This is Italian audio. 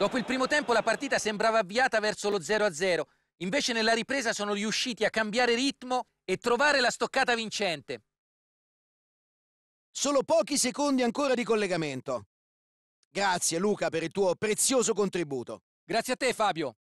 Dopo il primo tempo la partita sembrava avviata verso lo 0-0, invece nella ripresa sono riusciti a cambiare ritmo e trovare la stoccata vincente. Solo pochi secondi ancora di collegamento. Grazie Luca per il tuo prezioso contributo. Grazie a te Fabio.